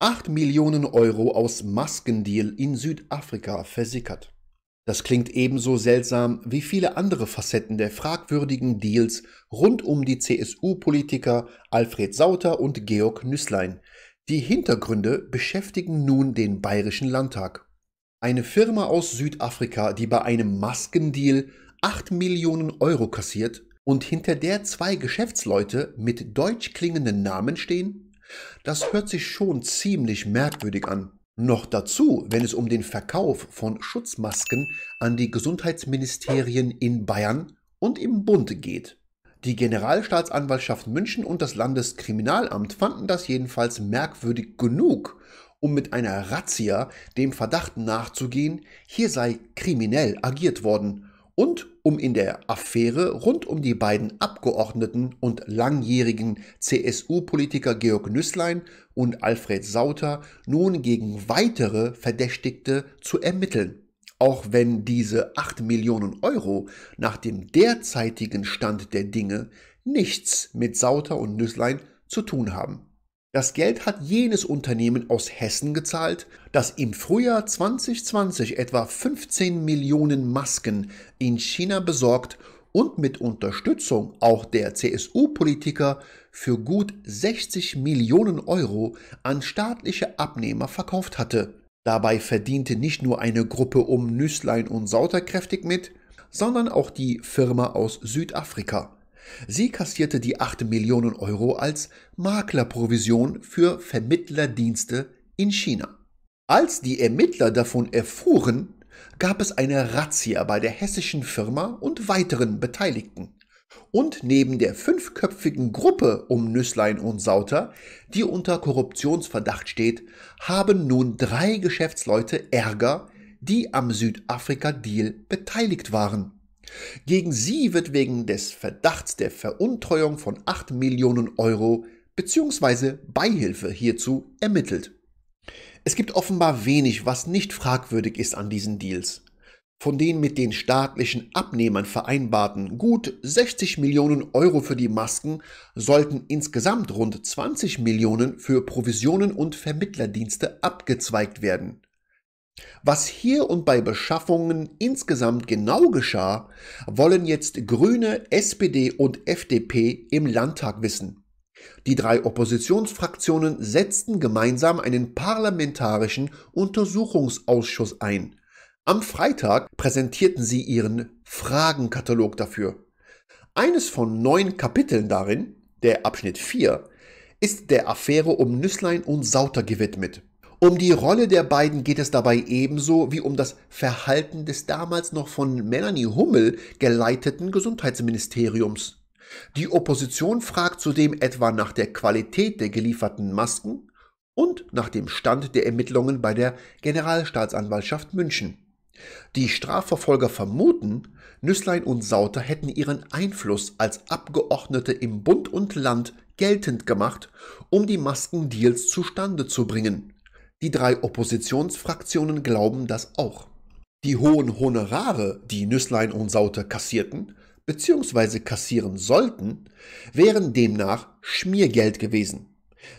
8 Millionen Euro aus Maskendeal in Südafrika versickert. Das klingt ebenso seltsam wie viele andere Facetten der fragwürdigen Deals rund um die CSU-Politiker Alfred Sauter und Georg Nüßlein. Die Hintergründe beschäftigen nun den Bayerischen Landtag. Eine Firma aus Südafrika, die bei einem Maskendeal 8 Millionen Euro kassiert und hinter der zwei Geschäftsleute mit deutsch klingenden Namen stehen? Das hört sich schon ziemlich merkwürdig an. Noch dazu, wenn es um den Verkauf von Schutzmasken an die Gesundheitsministerien in Bayern und im Bund geht. Die Generalstaatsanwaltschaft München und das Landeskriminalamt fanden das jedenfalls merkwürdig genug, um mit einer Razzia dem Verdacht nachzugehen, hier sei kriminell agiert worden und um in der Affäre rund um die beiden Abgeordneten und langjährigen CSU-Politiker Georg Nüßlein und Alfred Sauter nun gegen weitere Verdächtigte zu ermitteln. Auch wenn diese 8 Millionen Euro nach dem derzeitigen Stand der Dinge nichts mit Sauter und Nüßlein zu tun haben. Das Geld hat jenes Unternehmen aus Hessen gezahlt, das im Frühjahr 2020 etwa 15 Millionen Masken in China besorgt und mit Unterstützung auch der CSU-Politiker für gut 60 Millionen Euro an staatliche Abnehmer verkauft hatte. Dabei verdiente nicht nur eine Gruppe um Nüßlein und Sauter kräftig mit, sondern auch die Firma aus Südafrika. Sie kassierte die 8 Millionen Euro als Maklerprovision für Vermittlerdienste in China. Als die Ermittler davon erfuhren, gab es eine Razzia bei der hessischen Firma und weiteren Beteiligten. Und neben der fünfköpfigen Gruppe um Nüsslein und Sauter, die unter Korruptionsverdacht steht, haben nun drei Geschäftsleute Ärger, die am Südafrika-Deal beteiligt waren. Gegen sie wird wegen des Verdachts der Veruntreuung von 8 Millionen Euro bzw. Beihilfe hierzu ermittelt. Es gibt offenbar wenig, was nicht fragwürdig ist an diesen Deals. Von den mit den staatlichen Abnehmern vereinbarten gut 60 Millionen Euro für die Masken sollten insgesamt rund 20 Millionen für Provisionen und Vermittlerdienste abgezweigt werden. Was hier und bei Beschaffungen insgesamt genau geschah, wollen jetzt Grüne, SPD und FDP im Landtag wissen. Die drei Oppositionsfraktionen setzten gemeinsam einen parlamentarischen Untersuchungsausschuss ein. Am Freitag präsentierten sie ihren Fragenkatalog dafür. Eines von neun Kapiteln darin, der Abschnitt 4, ist der Affäre um Nüsslein und Sauter gewidmet. Um die Rolle der beiden geht es dabei ebenso wie um das Verhalten des damals noch von Melanie Hummel geleiteten Gesundheitsministeriums. Die Opposition fragt zudem etwa nach der Qualität der gelieferten Masken und nach dem Stand der Ermittlungen bei der Generalstaatsanwaltschaft München. Die Strafverfolger vermuten, Nüsslein und Sauter hätten ihren Einfluss als Abgeordnete im Bund und Land geltend gemacht, um die Maskendeals zustande zu bringen. Die drei Oppositionsfraktionen glauben das auch. Die hohen Honorare, die Nüsslein und Saute kassierten beziehungsweise kassieren sollten, wären demnach Schmiergeld gewesen.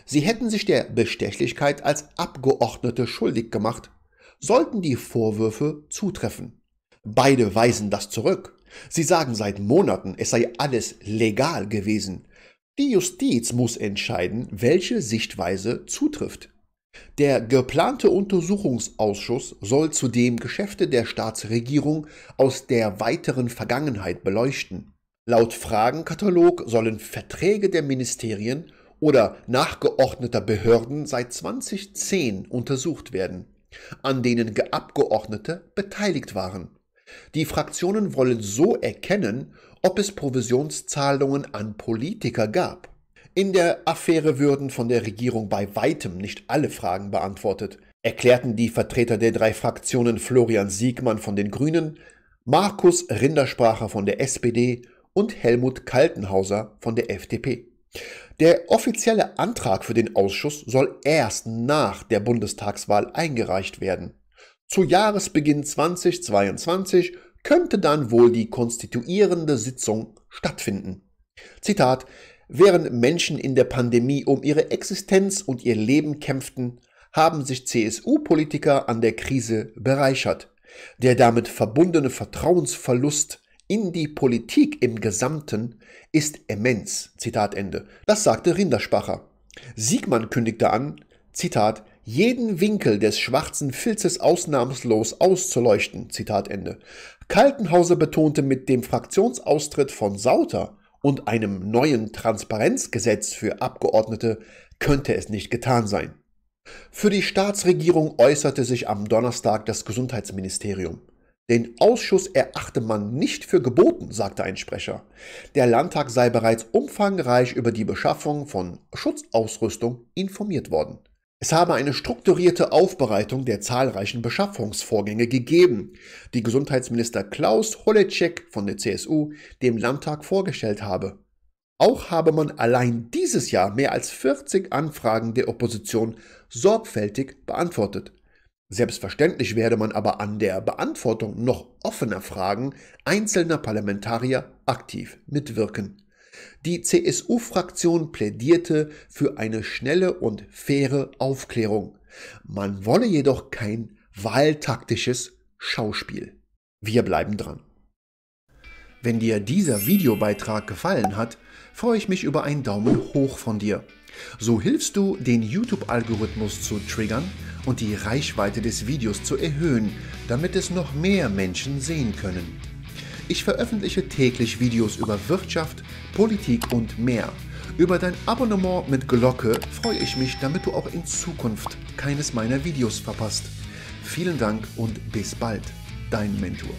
Sie hätten sich der Bestechlichkeit als Abgeordnete schuldig gemacht, sollten die Vorwürfe zutreffen. Beide weisen das zurück. Sie sagen seit Monaten, es sei alles legal gewesen. Die Justiz muss entscheiden, welche Sichtweise zutrifft. Der geplante Untersuchungsausschuss soll zudem Geschäfte der Staatsregierung aus der weiteren Vergangenheit beleuchten. Laut Fragenkatalog sollen Verträge der Ministerien oder nachgeordneter Behörden seit 2010 untersucht werden, an denen Abgeordnete beteiligt waren. Die Fraktionen wollen so erkennen, ob es Provisionszahlungen an Politiker gab. In der Affäre würden von der Regierung bei weitem nicht alle Fragen beantwortet, erklärten die Vertreter der drei Fraktionen Florian Siegmann von den Grünen, Markus Rinderspracher von der SPD und Helmut Kaltenhauser von der FDP. Der offizielle Antrag für den Ausschuss soll erst nach der Bundestagswahl eingereicht werden. Zu Jahresbeginn 2022 könnte dann wohl die konstituierende Sitzung stattfinden. Zitat Während Menschen in der Pandemie um ihre Existenz und ihr Leben kämpften, haben sich CSU-Politiker an der Krise bereichert. Der damit verbundene Vertrauensverlust in die Politik im Gesamten ist immens. Zitat Ende. Das sagte Rinderspacher. Siegmann kündigte an, Zitat, jeden Winkel des schwarzen Filzes ausnahmslos auszuleuchten. Zitat Ende. Kaltenhauser betonte mit dem Fraktionsaustritt von Sauter, und einem neuen Transparenzgesetz für Abgeordnete könnte es nicht getan sein. Für die Staatsregierung äußerte sich am Donnerstag das Gesundheitsministerium. Den Ausschuss erachte man nicht für geboten, sagte ein Sprecher. Der Landtag sei bereits umfangreich über die Beschaffung von Schutzausrüstung informiert worden. Es habe eine strukturierte Aufbereitung der zahlreichen Beschaffungsvorgänge gegeben, die Gesundheitsminister Klaus Holleczek von der CSU dem Landtag vorgestellt habe. Auch habe man allein dieses Jahr mehr als 40 Anfragen der Opposition sorgfältig beantwortet. Selbstverständlich werde man aber an der Beantwortung noch offener Fragen einzelner Parlamentarier aktiv mitwirken. Die CSU-Fraktion plädierte für eine schnelle und faire Aufklärung. Man wolle jedoch kein wahltaktisches Schauspiel. Wir bleiben dran. Wenn dir dieser Videobeitrag gefallen hat, freue ich mich über einen Daumen hoch von dir. So hilfst du, den YouTube-Algorithmus zu triggern und die Reichweite des Videos zu erhöhen, damit es noch mehr Menschen sehen können. Ich veröffentliche täglich Videos über Wirtschaft, Politik und mehr. Über dein Abonnement mit Glocke freue ich mich, damit du auch in Zukunft keines meiner Videos verpasst. Vielen Dank und bis bald, dein Mentor.